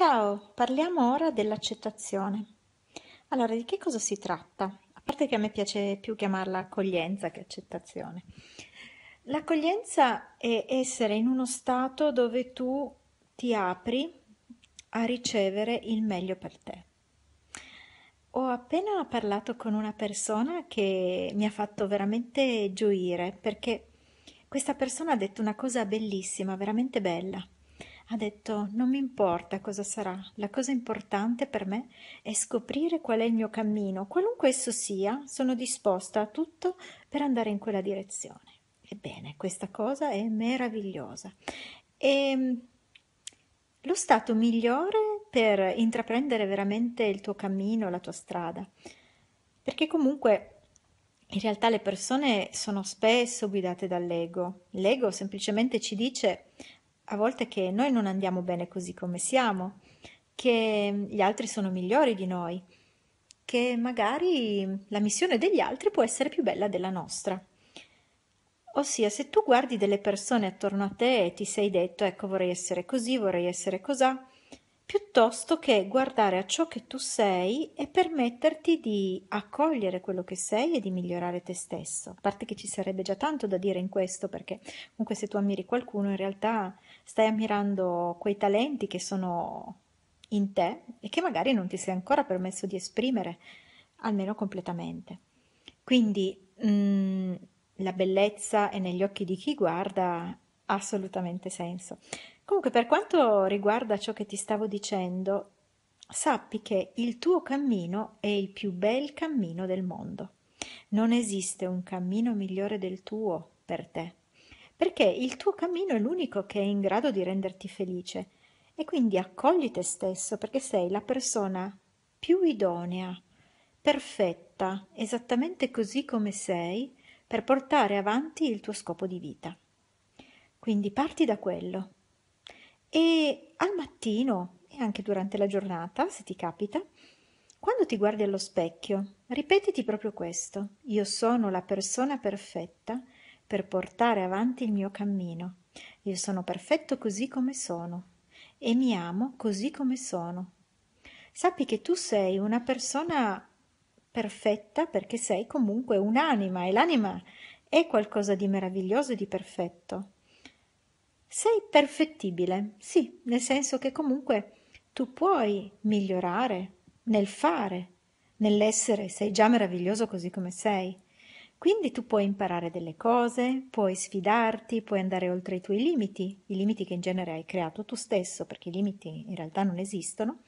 Ciao, parliamo ora dell'accettazione. Allora, di che cosa si tratta? A parte che a me piace più chiamarla accoglienza che accettazione. L'accoglienza è essere in uno stato dove tu ti apri a ricevere il meglio per te. Ho appena parlato con una persona che mi ha fatto veramente gioire perché questa persona ha detto una cosa bellissima, veramente bella ha detto non mi importa cosa sarà, la cosa importante per me è scoprire qual è il mio cammino, qualunque esso sia, sono disposta a tutto per andare in quella direzione. Ebbene, questa cosa è meravigliosa. E ehm, lo stato migliore per intraprendere veramente il tuo cammino, la tua strada, perché comunque in realtà le persone sono spesso guidate dall'ego. L'ego semplicemente ci dice a volte che noi non andiamo bene così come siamo, che gli altri sono migliori di noi, che magari la missione degli altri può essere più bella della nostra. Ossia, se tu guardi delle persone attorno a te e ti sei detto, ecco, vorrei essere così, vorrei essere così, piuttosto che guardare a ciò che tu sei e permetterti di accogliere quello che sei e di migliorare te stesso. A parte che ci sarebbe già tanto da dire in questo, perché comunque se tu ammiri qualcuno, in realtà stai ammirando quei talenti che sono in te e che magari non ti sei ancora permesso di esprimere, almeno completamente. Quindi mh, mm, la bellezza è negli occhi di chi guarda assolutamente senso. Comunque, per quanto riguarda ciò che ti stavo dicendo, sappi che il tuo cammino è il più bel cammino del mondo. Non esiste un cammino migliore del tuo per te, perché il tuo cammino è l'unico che è in grado di renderti felice e quindi accogli te stesso perché sei la persona più idonea, perfetta, esattamente così come sei, per portare avanti il tuo scopo di vita. Quindi parti da quello e al mattino e anche durante la giornata, se ti capita, quando ti guardi allo specchio, ripetiti proprio questo. Io sono la persona perfetta per portare avanti il mio cammino. Io sono perfetto così come sono e mi amo così come sono. Sappi che tu sei una persona perfetta perché sei comunque un'anima e l'anima è qualcosa di meraviglioso e di perfetto. Sei perfettibile, sì, nel senso che comunque tu puoi migliorare nel fare, nell'essere, sei già meraviglioso così come sei. Quindi tu puoi imparare delle cose, puoi sfidarti, puoi andare oltre i tuoi limiti, i limiti che in genere hai creato tu stesso, perché i limiti in realtà non esistono.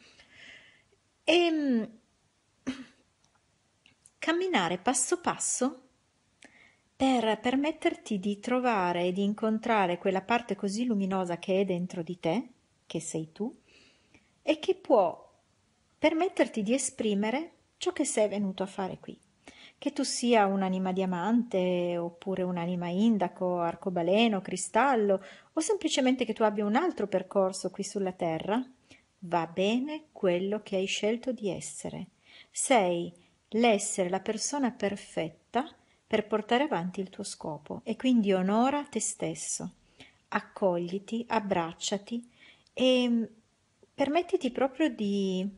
E ehm, camminare passo passo per permetterti di trovare e di incontrare quella parte così luminosa che è dentro di te, che sei tu, e che può permetterti di esprimere ciò che sei venuto a fare qui. Che tu sia un'anima diamante, oppure un'anima indaco, arcobaleno, cristallo, o semplicemente che tu abbia un altro percorso qui sulla terra, va bene quello che hai scelto di essere. Sei l'essere, la persona perfetta per portare avanti il tuo scopo e quindi onora te stesso, accogliti, abbracciati e mm, permettiti proprio di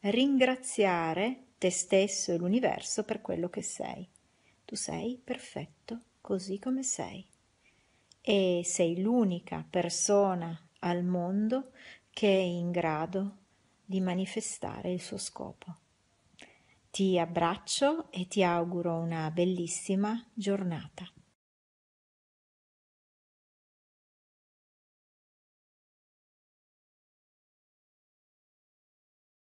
ringraziare te stesso e l'universo per quello che sei. Tu sei perfetto così come sei e sei l'unica persona al mondo che è in grado di manifestare il suo scopo. Ti abbraccio e ti auguro una bellissima giornata.